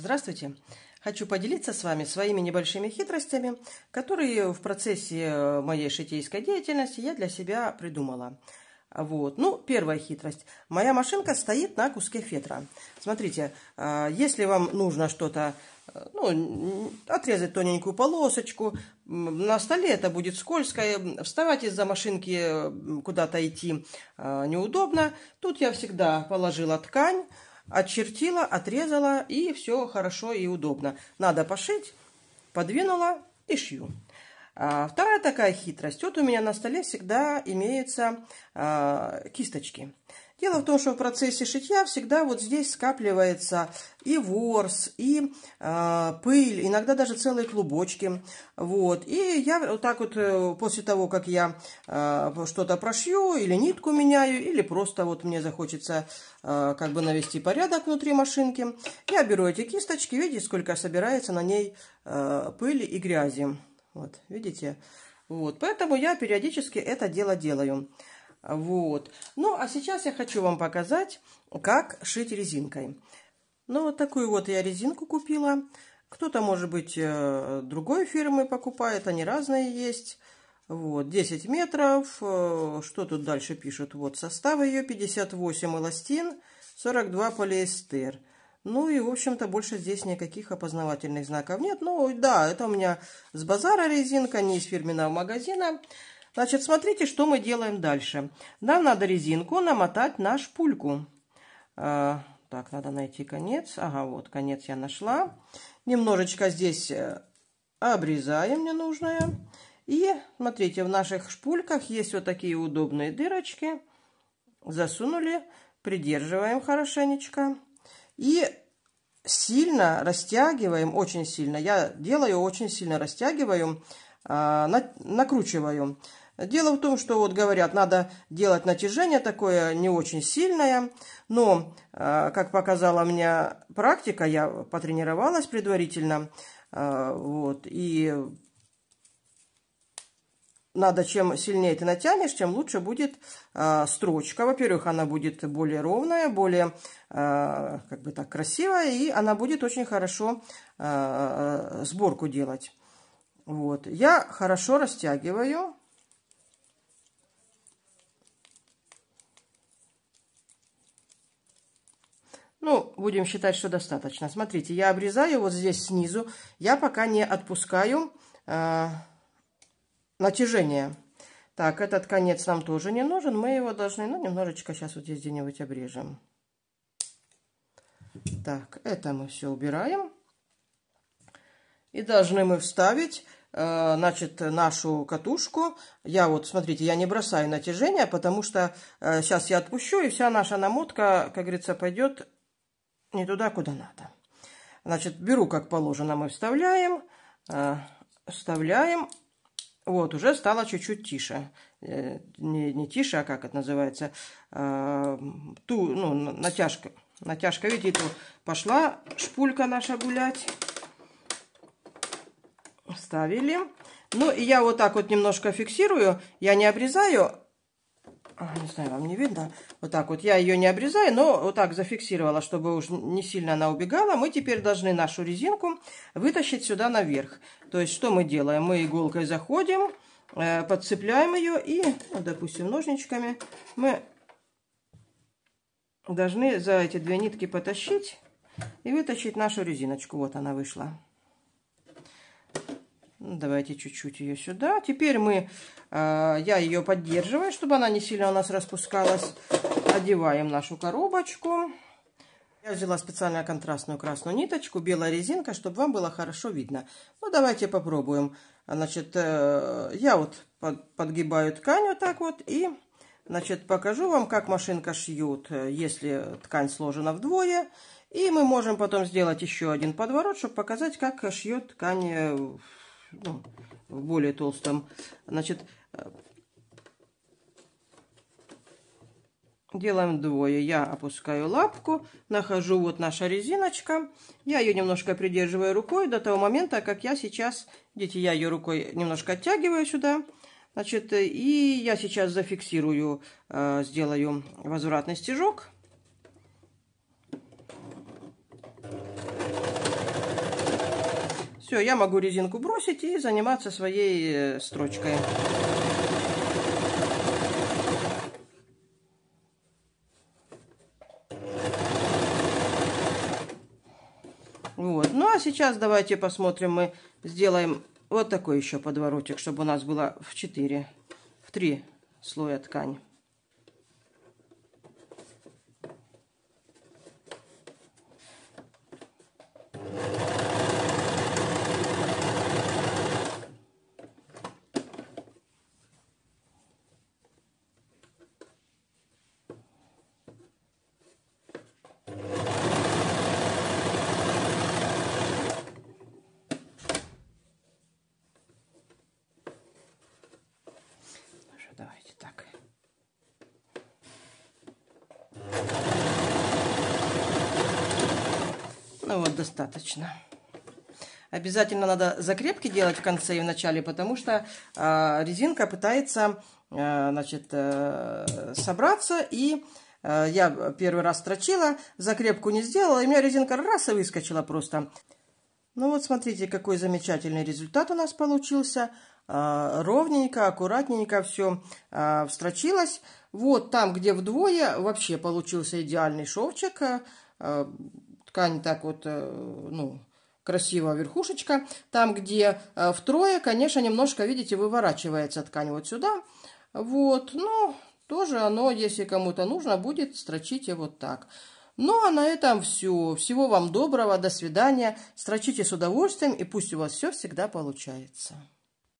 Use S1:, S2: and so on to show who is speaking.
S1: Здравствуйте! Хочу поделиться с вами своими небольшими хитростями, которые в процессе э, моей шитейской деятельности я для себя придумала. Вот. Ну, первая хитрость. Моя машинка стоит на куске фетра. Смотрите, э, если вам нужно что-то, э, ну, отрезать тоненькую полосочку, на столе это будет скользко, вставать из-за машинки куда-то идти неудобно. Тут я всегда положила ткань, Отчертила, отрезала, и все хорошо и удобно. Надо пошить, подвинула и шью. А, вторая такая хитрость. Вот у меня на столе всегда имеются а, кисточки. Дело в том, что в процессе шитья всегда вот здесь скапливается и ворс, и э, пыль, иногда даже целые клубочки. Вот. И я вот так вот э, после того, как я э, что-то прошью, или нитку меняю, или просто вот мне захочется э, как бы навести порядок внутри машинки, я беру эти кисточки, видите, сколько собирается на ней э, пыли и грязи. Вот, видите? Вот, поэтому я периодически это дело делаю. Вот. Ну, а сейчас я хочу вам показать, как шить резинкой. Ну, вот такую вот я резинку купила. Кто-то, может быть, э, другой фирмы покупает, они разные есть. Вот, 10 метров. Э, что тут дальше пишут? Вот состав ее 58 эластин, 42 полиэстер. Ну и, в общем-то, больше здесь никаких опознавательных знаков нет. Ну, да, это у меня с базара резинка, не из фирменного магазина. Значит, смотрите, что мы делаем дальше. Нам надо резинку намотать на шпульку. А, так, надо найти конец. Ага, вот, конец я нашла. Немножечко здесь э, обрезаем ненужное. И, смотрите, в наших шпульках есть вот такие удобные дырочки. Засунули, придерживаем хорошенечко. И сильно растягиваем, очень сильно. Я делаю, очень сильно растягиваю а, на, накручиваю. Дело в том, что вот говорят, надо делать натяжение такое не очень сильное, но, а, как показала мне практика, я потренировалась предварительно, а, вот, и надо, чем сильнее ты натянешь, тем лучше будет строчка. Во-первых, она будет более ровная, более, как бы так, красивая, и она будет очень хорошо сборку делать. Вот. Я хорошо растягиваю. Ну, будем считать, что достаточно. Смотрите, я обрезаю вот здесь снизу. Я пока не отпускаю э, натяжение. Так, этот конец нам тоже не нужен. Мы его должны, ну, немножечко сейчас вот здесь где-нибудь обрежем. Так, это мы все убираем. И должны мы вставить Э, значит, нашу катушку. Я вот, смотрите, я не бросаю натяжение, потому что сейчас э, я отпущу, и вся наша намотка, как говорится, пойдет не туда, куда надо. Значит, беру, как положено, мы вставляем, э, вставляем. Вот, уже стало чуть-чуть тише. Не, не тише, а как это называется? Ту, ну, натяжка. Натяжка, видите, пошла шпулька наша гулять. Вставили. Ну, и я вот так вот немножко фиксирую. Я не обрезаю. А, не знаю, вам не видно. Вот так вот. Я ее не обрезаю, но вот так зафиксировала, чтобы уж не сильно она убегала. Мы теперь должны нашу резинку вытащить сюда наверх. То есть, что мы делаем? Мы иголкой заходим, э, подцепляем ее и, допустим, ножничками мы должны за эти две нитки потащить и вытащить нашу резиночку. Вот она вышла. Давайте чуть-чуть ее сюда. Теперь мы, э, я ее поддерживаю, чтобы она не сильно у нас распускалась. Одеваем нашу коробочку. Я взяла специально контрастную красную ниточку, белая резинка, чтобы вам было хорошо видно. Ну, давайте попробуем. Значит, э, я вот подгибаю ткань вот так вот и, значит, покажу вам, как машинка шьет, э, если ткань сложена вдвое. И мы можем потом сделать еще один подворот, чтобы показать, как шьет ткань ну, в более толстом. Значит, э, делаем двое. Я опускаю лапку, нахожу вот наша резиночка. Я ее немножко придерживаю рукой до того момента, как я сейчас... Видите, я ее рукой немножко оттягиваю сюда. Значит, э, и я сейчас зафиксирую, э, сделаю возвратный стежок. Все, я могу резинку бросить и заниматься своей э, строчкой. Вот. Ну а сейчас давайте посмотрим, мы сделаем вот такой еще подворотик, чтобы у нас было в 4, в 3 слоя ткань. Ну вот, достаточно. Обязательно надо закрепки делать в конце и в начале, потому что э, резинка пытается э, значит, э, собраться. И э, я первый раз строчила, закрепку не сделала, и у меня резинка раз и выскочила просто. Ну вот смотрите, какой замечательный результат у нас получился. А, ровненько, аккуратненько все встрочилось. Вот там, где вдвое, вообще получился идеальный шовчик ткань так вот, э, ну, красивая верхушечка. Там, где э, втрое, конечно, немножко, видите, выворачивается ткань вот сюда. Вот, но тоже оно, если кому-то нужно, будет, строчите вот так. Ну, а на этом все. Всего вам доброго, до свидания. Строчите с удовольствием, и пусть у вас все всегда получается.